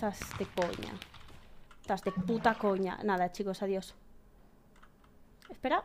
Estás de coña. Estás de puta coña. Nada, chicos, adiós. Espera.